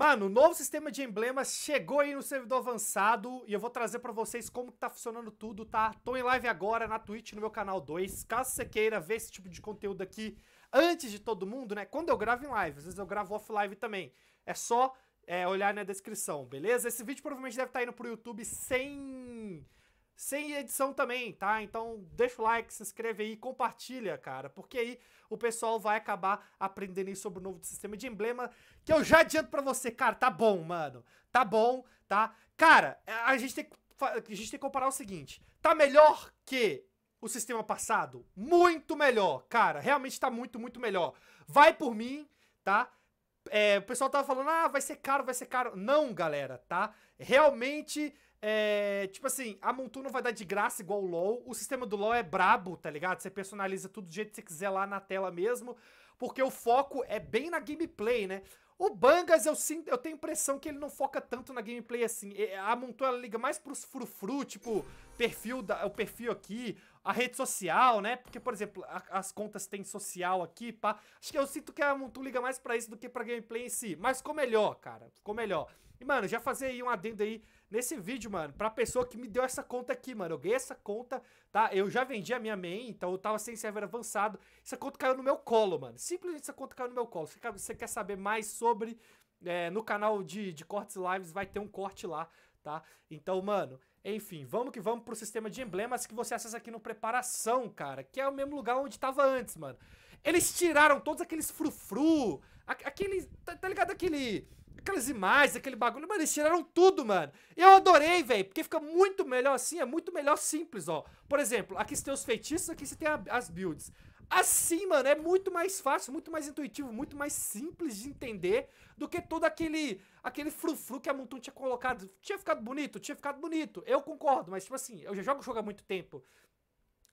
Mano, o novo sistema de emblemas chegou aí no servidor avançado e eu vou trazer pra vocês como que tá funcionando tudo, tá? Tô em live agora na Twitch, no meu canal 2. Caso você queira ver esse tipo de conteúdo aqui antes de todo mundo, né? Quando eu gravo em live, às vezes eu gravo off-live também. É só é, olhar na descrição, beleza? Esse vídeo provavelmente deve estar tá indo pro YouTube sem sem edição também, tá? Então deixa o like, se inscreve aí, compartilha, cara, porque aí o pessoal vai acabar aprendendo aí sobre o novo sistema de emblema, que eu já adianto para você, cara, tá bom, mano, tá bom, tá? Cara, é, a gente tem que, a gente tem que comparar o seguinte, tá melhor que o sistema passado? Muito melhor, cara, realmente tá muito, muito melhor. Vai por mim, tá? É, o pessoal tava falando, ah, vai ser caro, vai ser caro. Não, galera, tá? Realmente, é, tipo assim, a Montu não vai dar de graça igual o LoL. O sistema do LoL é brabo, tá ligado? Você personaliza tudo do jeito que você quiser lá na tela mesmo. Porque o foco é bem na gameplay, né? O Bangas, eu, sinto, eu tenho impressão que ele não foca tanto na gameplay assim. A Montu, ela liga mais pros frufru, tipo, perfil da, o perfil aqui, a rede social, né? Porque, por exemplo, a, as contas têm social aqui, pá. Acho que eu sinto que a é liga mais para isso do que pra gameplay em si. Mas ficou melhor, cara. Ficou melhor. E, mano, já fazer aí um adendo aí nesse vídeo, mano, pra pessoa que me deu essa conta aqui, mano. Eu ganhei essa conta, tá? Eu já vendi a minha main, então eu tava sem server avançado. Essa conta caiu no meu colo, mano. Simplesmente essa conta caiu no meu colo. Você, você quer saber mais sobre... É, no canal de, de cortes lives vai ter um corte lá, tá? Então, mano, enfim, vamos que vamos pro sistema de emblemas que você acessa aqui no Preparação, cara. Que é o mesmo lugar onde tava antes, mano. Eles tiraram todos aqueles frufru, aqueles Tá, tá ligado? Aquele... Aquelas imagens, aquele bagulho, mano, eles tiraram tudo, mano. Eu adorei, velho, porque fica muito melhor assim, é muito melhor simples, ó. Por exemplo, aqui você tem os feitiços, aqui você tem a, as builds. Assim, mano, é muito mais fácil, muito mais intuitivo, muito mais simples de entender do que todo aquele aquele frufru que a Mutum tinha colocado. Tinha ficado bonito, tinha ficado bonito. Eu concordo, mas tipo assim, eu já jogo o jogo há muito tempo.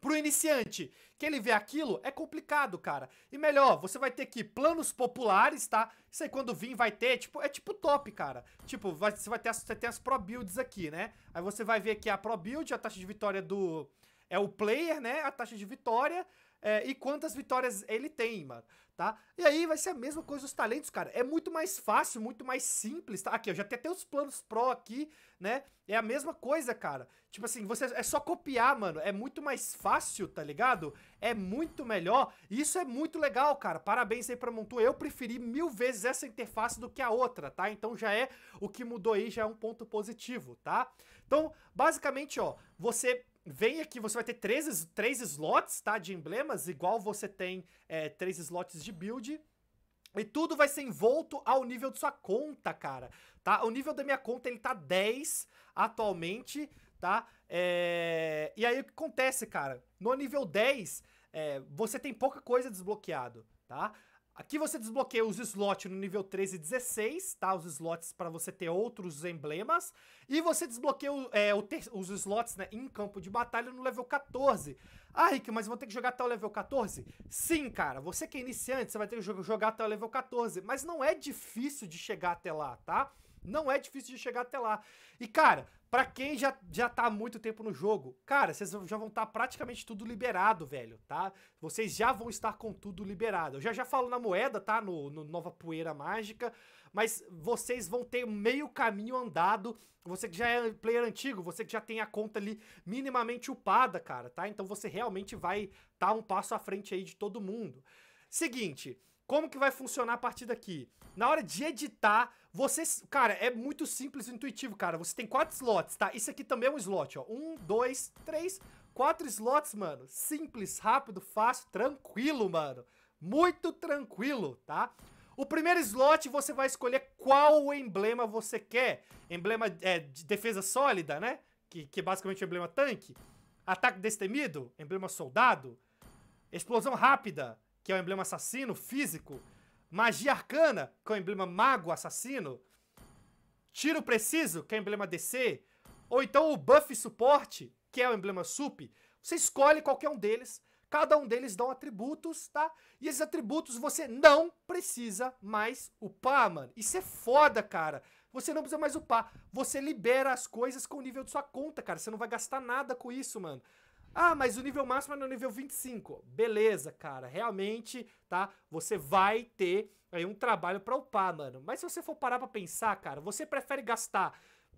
Pro iniciante, que ele vê aquilo, é complicado, cara. E melhor, você vai ter que planos populares, tá? Isso aí quando vir vai ter, tipo, é tipo top, cara. Tipo, vai, você vai ter as, você tem as pro builds aqui, né? Aí você vai ver que a pro build, a taxa de vitória do... É o player, né? A taxa de vitória é, e quantas vitórias ele tem, mano, tá? E aí vai ser a mesma coisa os talentos, cara. É muito mais fácil, muito mais simples, tá? Aqui, eu já tenho até os planos pro aqui, né? É a mesma coisa, cara. Tipo assim, você é só copiar, mano. É muito mais fácil, tá ligado? É muito melhor. Isso é muito legal, cara. Parabéns aí pra Montu. Eu preferi mil vezes essa interface do que a outra, tá? Então já é o que mudou aí, já é um ponto positivo, tá? Então, basicamente, ó, você Vem aqui, você vai ter três, três slots, tá? De emblemas, igual você tem é, três slots de build. E tudo vai ser envolto ao nível de sua conta, cara, tá? O nível da minha conta, ele tá 10 atualmente, tá? É... E aí, o que acontece, cara? No nível 10, é, você tem pouca coisa desbloqueado, tá? Aqui você desbloqueia os slots no nível 13 e 16, tá? Os slots para você ter outros emblemas. E você desbloqueia é, o os slots né, em campo de batalha no level 14. Ah, Rick, mas vão ter que jogar até o level 14? Sim, cara. Você que é iniciante, você vai ter que jogar até o level 14. Mas não é difícil de chegar até lá, tá? Não é difícil de chegar até lá. E, cara, Pra quem já, já tá há muito tempo no jogo, cara, vocês já vão estar tá praticamente tudo liberado, velho, tá? Vocês já vão estar com tudo liberado. Eu já já falo na moeda, tá? No, no Nova Poeira Mágica, mas vocês vão ter meio caminho andado. Você que já é player antigo, você que já tem a conta ali minimamente upada, cara, tá? Então você realmente vai estar tá um passo à frente aí de todo mundo. Seguinte, como que vai funcionar a partir daqui? Na hora de editar, você, cara, é muito simples e intuitivo, cara. Você tem quatro slots, tá? Isso aqui também é um slot, ó. Um, dois, três, quatro slots, mano. Simples, rápido, fácil, tranquilo, mano. Muito tranquilo, tá? O primeiro slot você vai escolher qual emblema você quer. Emblema é, de defesa sólida, né? Que, que é basicamente o emblema tanque. Ataque destemido, emblema soldado. Explosão rápida, que é o emblema assassino, físico. Magia Arcana, que é o emblema Mago Assassino. Tiro Preciso, que é o emblema DC. Ou então o Buff Suporte, que é o emblema Sup. Você escolhe qualquer um deles. Cada um deles dão atributos, tá? E esses atributos você não precisa mais upar, mano. Isso é foda, cara. Você não precisa mais upar. Você libera as coisas com o nível de sua conta, cara. Você não vai gastar nada com isso, mano. Ah, mas o nível máximo é no nível 25. Beleza, cara. Realmente, tá? Você vai ter aí um trabalho pra upar, mano. Mas se você for parar pra pensar, cara, você prefere gastar,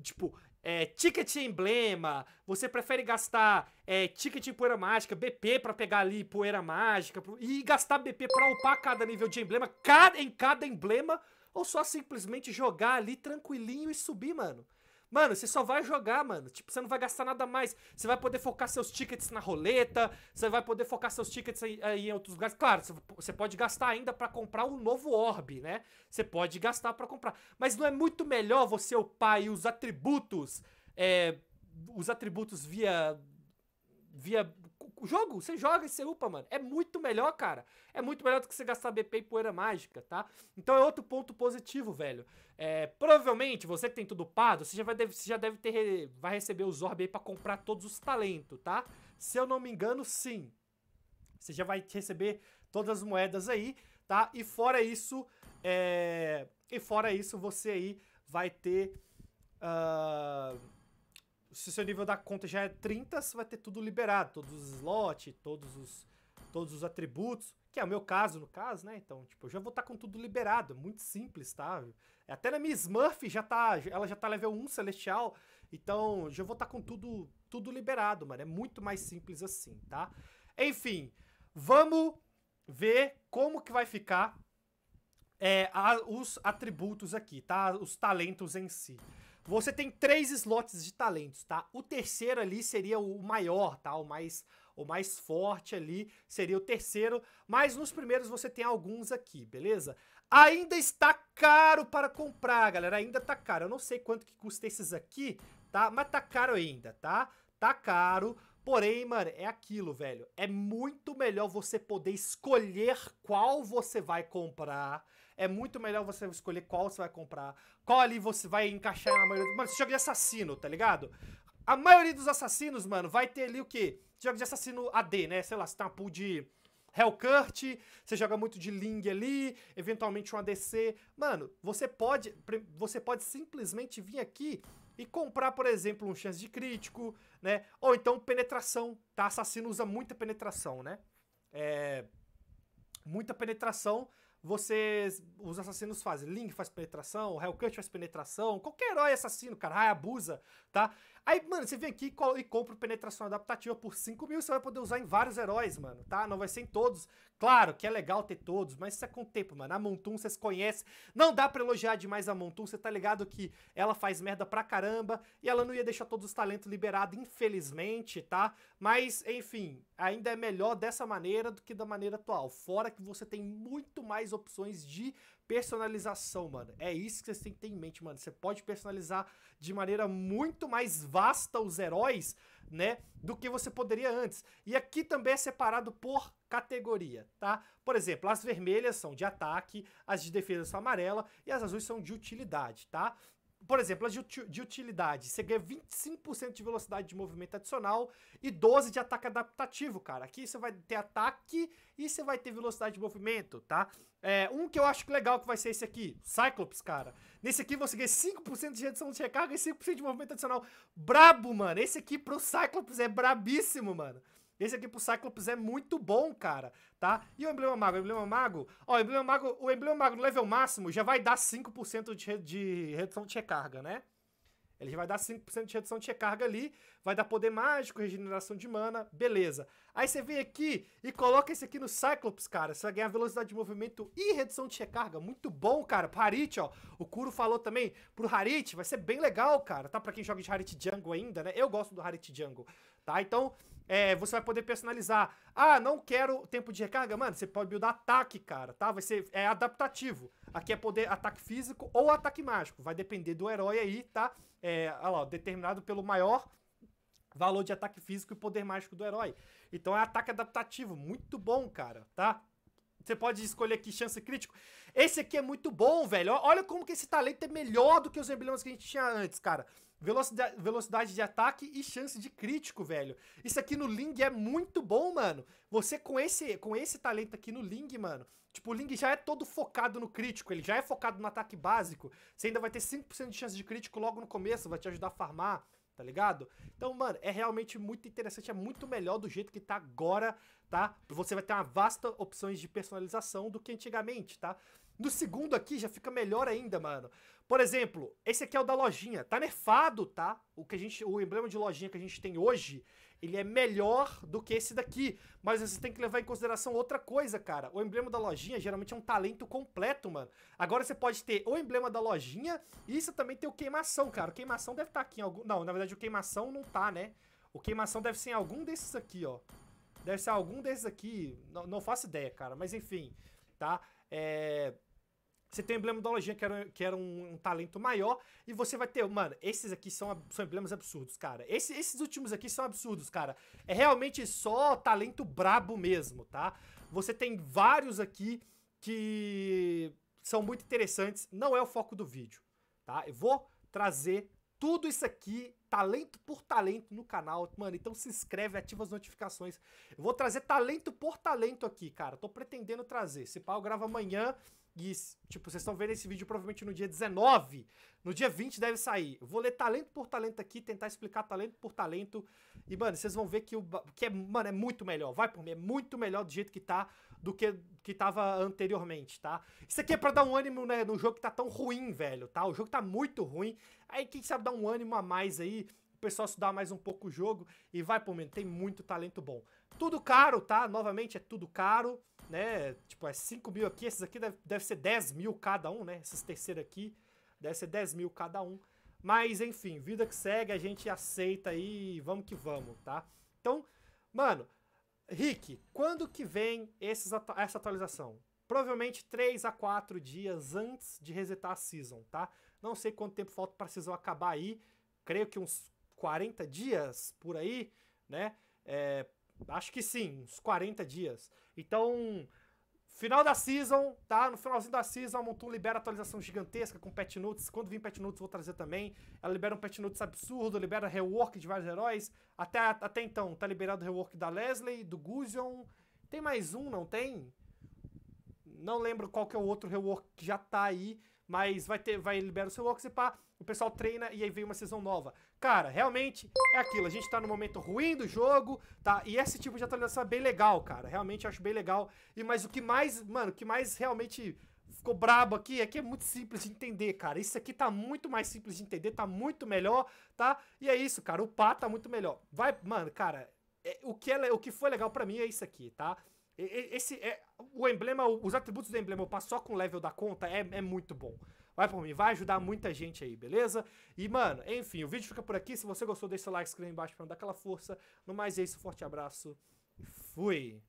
tipo, é, ticket emblema, você prefere gastar é, ticket em poeira mágica, BP pra pegar ali poeira mágica, e gastar BP pra upar cada nível de emblema, cada, em cada emblema, ou só simplesmente jogar ali tranquilinho e subir, mano. Mano, você só vai jogar, mano. Tipo, você não vai gastar nada mais. Você vai poder focar seus tickets na roleta, você vai poder focar seus tickets aí, aí em outros lugares. Claro, você pode gastar ainda para comprar um novo orb, né? Você pode gastar para comprar. Mas não é muito melhor você upar aí os atributos, é, os atributos via via o jogo, você joga e você upa, mano. É muito melhor, cara. É muito melhor do que você gastar BP e poeira mágica, tá? Então é outro ponto positivo, velho. É, provavelmente, você que tem tudo upado, você já, vai, você já deve ter. Vai receber os orb aí pra comprar todos os talentos, tá? Se eu não me engano, sim. Você já vai receber todas as moedas aí, tá? E fora isso, é... e fora isso, você aí vai ter. Uh, se seu nível da conta já é 30, você vai ter tudo liberado, todos os slots, todos os, todos os atributos, que é o meu caso, no caso, né? Então, tipo, eu já vou estar tá com tudo liberado, é muito simples, tá? É, até na minha Smurf já tá, ela já tá level 1 celestial, então já vou estar tá com tudo, tudo liberado, mano, é muito mais simples assim, tá? Enfim, vamos ver como que vai ficar é, a, os atributos aqui, tá? Os talentos em si. Você tem três slots de talentos, tá? O terceiro ali seria o maior, tá? O mais, o mais forte ali seria o terceiro, mas nos primeiros você tem alguns aqui, beleza? Ainda está caro para comprar, galera, ainda tá caro. Eu não sei quanto que custa esses aqui, tá? Mas tá caro ainda, tá? Tá caro, Porém, mano, é aquilo, velho. É muito melhor você poder escolher qual você vai comprar é muito melhor você escolher qual você vai comprar, qual ali você vai encaixar na maioria. Mano, esse jogo de assassino, tá ligado? A maioria dos assassinos, mano, vai ter ali o quê? Jogo de assassino AD, né? Sei lá, você tá pool de Hellcurt, você joga muito de Ling ali, eventualmente um ADC. Mano, você pode, você pode simplesmente vir aqui e comprar, por exemplo, um chance de crítico, né? Ou então penetração, tá? Assassino usa muita penetração, né? É... Muita penetração você. Os assassinos fazem. Link faz penetração, Hellcut faz penetração, qualquer herói assassino, cara, abusa, tá? Aí, mano, você vem aqui e compra penetração adaptativa por 5 mil, você vai poder usar em vários heróis, mano, tá? Não vai ser em todos. Claro que é legal ter todos, mas isso é com o tempo, mano. A Montun, vocês conhecem. Não dá pra elogiar demais a Montun, você tá ligado que ela faz merda pra caramba e ela não ia deixar todos os talentos liberados, infelizmente, tá? Mas, enfim, ainda é melhor dessa maneira do que da maneira atual. Fora que você tem muito mais opções de Personalização, mano. É isso que vocês têm que ter em mente, mano. Você pode personalizar de maneira muito mais vasta os heróis, né? Do que você poderia antes. E aqui também é separado por categoria, tá? Por exemplo, as vermelhas são de ataque, as de defesa são amarela e as azuis são de utilidade, tá? por exemplo, as de utilidade. Você ganha 25% de velocidade de movimento adicional e 12 de ataque adaptativo, cara. Aqui você vai ter ataque e você vai ter velocidade de movimento, tá? É, um que eu acho legal que vai ser esse aqui, Cyclops, cara. Nesse aqui você ganha 5% de redução de recarga e 5% de movimento adicional. Brabo, mano. Esse aqui pro Cyclops é brabíssimo, mano. Esse aqui pro Cyclops é muito bom, cara, tá? E o Emblema Mago? O Emblema Mago? Ó, o Emblema Mago, o Emblema Mago no level máximo já vai dar 5% de, de redução de recarga, né? Ele já vai dar 5% de redução de recarga ali, vai dar poder mágico, regeneração de mana, beleza. Aí você vem aqui e coloca esse aqui no Cyclops, cara. Você vai ganhar velocidade de movimento e redução de recarga. Muito bom, cara. Pro Harit, ó. O Kuro falou também pro Harit, vai ser bem legal, cara. Tá? Pra quem joga de Harit Jungle ainda, né? Eu gosto do Harit Jungle tá? Então, é, você vai poder personalizar. Ah, não quero tempo de recarga. Mano, você pode buildar ataque, cara, tá? Vai ser é adaptativo. Aqui é poder ataque físico ou ataque mágico. Vai depender do herói aí, tá? É, olha lá, determinado pelo maior valor de ataque físico e poder mágico do herói. Então é ataque adaptativo. Muito bom, cara, tá? Você pode escolher aqui chance crítico. Esse aqui é muito bom, velho. Olha como que esse talento é melhor do que os emblemas que a gente tinha antes, cara. Velocidade, velocidade de ataque e chance de crítico, velho. Isso aqui no Ling é muito bom, mano. Você com esse, com esse talento aqui no Ling, mano. Tipo, o Ling já é todo focado no crítico. Ele já é focado no ataque básico. Você ainda vai ter 5% de chance de crítico logo no começo. Vai te ajudar a farmar tá ligado? Então, mano, é realmente muito interessante, é muito melhor do jeito que tá agora, tá? Você vai ter uma vasta opções de personalização do que antigamente, tá? No segundo aqui já fica melhor ainda, mano. Por exemplo, esse aqui é o da lojinha. Tá nerfado, tá? O que a gente, o emblema de lojinha que a gente tem hoje, ele é melhor do que esse daqui. Mas você tem que levar em consideração outra coisa, cara. O emblema da lojinha geralmente é um talento completo, mano. Agora você pode ter o emblema da lojinha e você também tem o queimação, cara. O queimação deve estar tá aqui em algum... Não, na verdade o queimação não tá, né? O queimação deve ser em algum desses aqui, ó. Deve ser algum desses aqui. Não, não faço ideia, cara. Mas enfim, tá? É... Você tem o emblema da lojinha, que era, que era um, um talento maior. E você vai ter. Mano, esses aqui são, são emblemas absurdos, cara. Esse, esses últimos aqui são absurdos, cara. É realmente só talento brabo mesmo, tá? Você tem vários aqui que são muito interessantes. Não é o foco do vídeo, tá? Eu vou trazer tudo isso aqui, talento por talento no canal, mano. Então se inscreve, ativa as notificações. Eu vou trazer talento por talento aqui, cara. Tô pretendendo trazer. Se pá, grava amanhã. E, tipo, vocês estão vendo esse vídeo provavelmente no dia 19. No dia 20 deve sair. Eu vou ler talento por talento aqui, tentar explicar talento por talento. E, mano, vocês vão ver que, o, que é, mano, é muito melhor. Vai por mim, é muito melhor do jeito que tá do que, que tava anteriormente, tá? Isso aqui é pra dar um ânimo, né, no jogo que tá tão ruim, velho, tá? O jogo tá muito ruim. Aí, quem sabe dar um ânimo a mais aí o pessoal estudar mais um pouco o jogo e vai por mim, tem muito talento bom. Tudo caro, tá? Novamente é tudo caro né? Tipo, é 5 mil aqui, esses aqui deve, deve ser 10 mil cada um, né? Esses terceiros aqui deve ser 10 mil cada um. Mas, enfim, vida que segue, a gente aceita aí, vamos que vamos, tá? Então, mano, Rick, quando que vem esses, essa atualização? Provavelmente 3 a 4 dias antes de resetar a season, tá? Não sei quanto tempo falta pra season acabar aí, creio que uns 40 dias por aí, né? É, Acho que sim, uns 40 dias. Então, final da season, tá? No finalzinho da season, a Montum libera atualização gigantesca com pet notes. Quando vir pet notes, vou trazer também. Ela libera um pet notes absurdo, libera rework de vários heróis. Até, até então, tá liberado o rework da Leslie, do Guzion. Tem mais um, não tem? Não lembro qual que é o outro rework que já tá aí, mas vai ter, vai liberar os rework e pá o pessoal treina e aí vem uma sessão nova. Cara, realmente é aquilo. A gente tá no momento ruim do jogo, tá? E esse tipo de atualização é bem legal, cara. Realmente acho bem legal. E mas o que mais, mano, o que mais realmente ficou brabo aqui é que é muito simples de entender, cara. Isso aqui tá muito mais simples de entender, tá muito melhor, tá? E é isso, cara. O pá tá muito melhor. Vai, mano, cara, é, o que é, o que foi legal para mim é isso aqui, tá? Esse é o emblema, os atributos do emblema, o passo só com o level da conta é, é muito bom. Vai por mim, vai ajudar muita gente aí, beleza? E, mano, enfim, o vídeo fica por aqui. Se você gostou, deixa seu like, inscreva embaixo pra me dar aquela força. No mais é isso, forte abraço e fui!